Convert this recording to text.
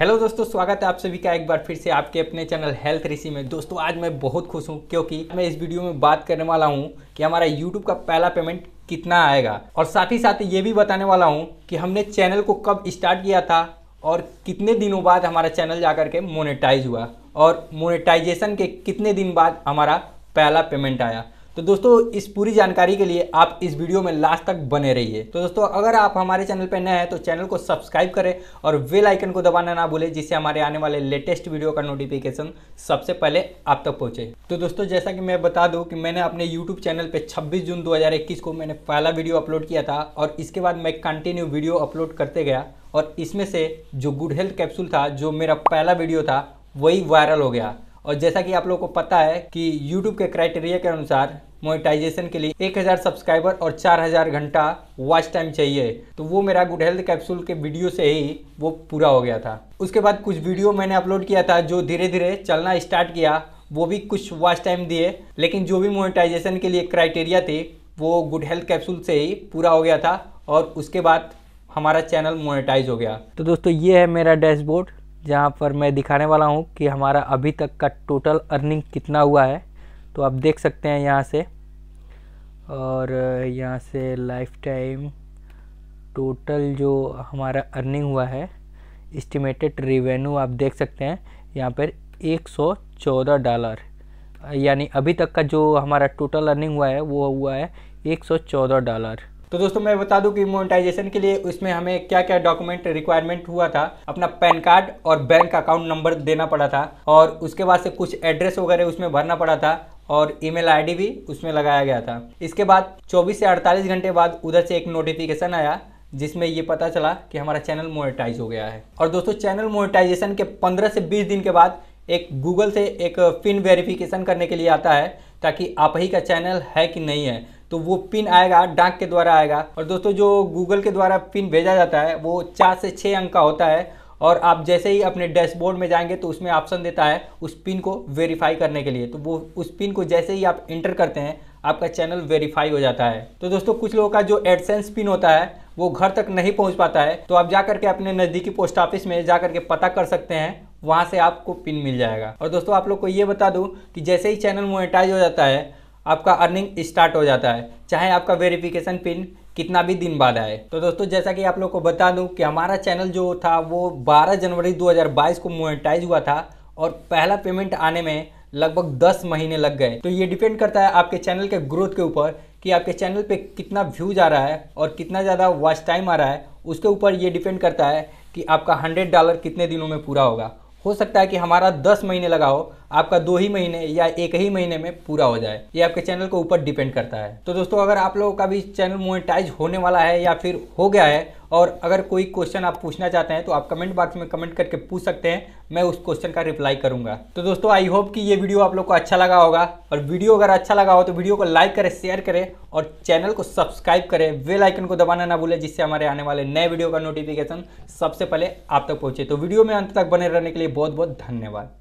hello दोस्तों स्वागत है आप सभी का एक बार फिर से आपके अपने चैनल हेल्थ ऋषि में दोस्तों आज मैं बहुत खुश हूं क्योंकि मैं इस वीडियो में बात करने वाला हूं कि हमारा यूट्यूब का पहला पेमेंट कितना आएगा और साथ ही साथ ये भी बताने वाला हूं कि हमने चैनल को कब स्टार्ट किया था और कितने दिनों बाद हमारा चैनल जा के मोनेटाइज हुआ और मोनेटाइजेशन के कितने दिन बाद हमारा पहला पेमेंट आया तो दोस्तों इस पूरी जानकारी के लिए आप इस वीडियो में लास्ट तक बने रहिए तो दोस्तों अगर आप हमारे चैनल पर नए हैं तो चैनल को सब्सक्राइब करें और वेल आइकन को दबाना ना भूलें जिससे हमारे आने वाले लेटेस्ट वीडियो का नोटिफिकेशन सबसे पहले आप तक पहुँचे तो दोस्तों जैसा कि मैं बता दूँ कि मैंने अपने यूट्यूब चैनल पर छब्बीस जून दो को मैंने पहला वीडियो अपलोड किया था और इसके बाद मैं कंटिन्यू वीडियो अपलोड करते गया और इसमें से जो गुड हेल्थ कैप्सूल था जो मेरा पहला वीडियो था वही वायरल हो गया और जैसा कि आप लोगों को पता है कि YouTube के क्राइटेरिया के अनुसार मोनेटाइजेशन के लिए 1000 सब्सक्राइबर और 4000 घंटा वॉच टाइम चाहिए तो वो मेरा गुड हेल्थ कैप्सूल के वीडियो से ही वो पूरा हो गया था उसके बाद कुछ वीडियो मैंने अपलोड किया था जो धीरे धीरे चलना स्टार्ट किया वो भी कुछ वॉच टाइम दिए लेकिन जो भी मोनिटाइजेशन के लिए क्राइटेरिया थी वो गुड हेल्थ कैप्सूल से ही पूरा हो गया था और उसके बाद हमारा चैनल मोनिटाइज हो गया तो दोस्तों ये है मेरा डैशबोर्ड जहाँ पर मैं दिखाने वाला हूँ कि हमारा अभी तक का टोटल अर्निंग कितना हुआ है तो आप देख सकते हैं यहाँ से और यहाँ से लाइफ टाइम टोटल जो हमारा अर्निंग हुआ है इस्टीमेटेड रिवेन्यू आप देख सकते हैं यहाँ पर 114 डॉलर यानी अभी तक का जो हमारा टोटल अर्निंग हुआ है वो हुआ है 114 डॉलर तो दोस्तों मैं बता दूं कि मोनेटाइजेशन के लिए उसमें हमें क्या क्या डॉक्यूमेंट रिक्वायरमेंट हुआ था अपना पैन कार्ड और बैंक अकाउंट नंबर देना पड़ा था और उसके बाद से कुछ एड्रेस वगैरह उसमें भरना पड़ा था और ईमेल आईडी भी उसमें लगाया गया था इसके बाद 24 से 48 घंटे बाद उधर से एक नोटिफिकेशन आया जिसमें ये पता चला कि हमारा चैनल मोनेटाइज हो गया है और दोस्तों चैनल मोनेटाइजेशन के 15 से 20 दिन के बाद एक गूगल से एक फिन वेरिफिकेशन करने के लिए आता है ताकि आप ही का चैनल है कि नहीं है तो वो पिन आएगा डाक के द्वारा आएगा और दोस्तों जो गूगल के द्वारा पिन भेजा जाता है वो चार से छः अंक का होता है और आप जैसे ही अपने डैशबोर्ड में जाएंगे तो उसमें ऑप्शन देता है उस पिन को वेरीफाई करने के लिए तो वो उस पिन को जैसे ही आप इंटर करते हैं आपका चैनल वेरीफाई हो जाता है तो दोस्तों कुछ लोगों का जो एडसेंस पिन होता है वो घर तक नहीं पहुंच पाता है तो आप जा करके अपने नज़दीकी पोस्ट ऑफिस में जा करके पता कर सकते हैं वहाँ से आपको पिन मिल जाएगा और दोस्तों आप लोग को ये बता दूँ कि जैसे ही चैनल मोनिटाइज हो जाता है आपका अर्निंग स्टार्ट हो जाता है चाहे आपका वेरिफिकेशन पिन कितना भी दिन बाद आए तो दोस्तों जैसा कि आप लोग को बता दूं कि हमारा चैनल जो था वो 12 जनवरी 2022 को मोनेटाइज हुआ था और पहला पेमेंट आने में लगभग 10 महीने लग गए तो ये डिपेंड करता है आपके चैनल के ग्रोथ के ऊपर कि आपके चैनल पे कितना व्यूज आ रहा है और कितना ज़्यादा वॉच टाइम आ रहा है उसके ऊपर ये डिपेंड करता है कि आपका हंड्रेड डॉलर कितने दिनों में पूरा होगा हो सकता है कि हमारा दस महीने लगा हो आपका दो ही महीने या एक ही महीने में पूरा हो जाए ये आपके चैनल के ऊपर डिपेंड करता है तो दोस्तों अगर आप लोगों का भी चैनल मोनिटाइज होने वाला है या फिर हो गया है और अगर कोई क्वेश्चन आप पूछना चाहते हैं तो आप कमेंट बॉक्स में कमेंट करके पूछ सकते हैं मैं उस क्वेश्चन का रिप्लाई करूंगा तो दोस्तों आई होप कि ये वीडियो आप लोग को अच्छा लगा होगा और वीडियो अगर अच्छा लगा हो तो वीडियो को लाइक करें शेयर करें और चैनल को सब्सक्राइब करें वेलाइकन आइकन को दबाना ना भूलें जिससे हमारे आने वाले नए वीडियो का नोटिफिकेशन सबसे पहले आप तक पहुंचे तो वीडियो में अंत तक बने रहने के लिए बहुत बहुत धन्यवाद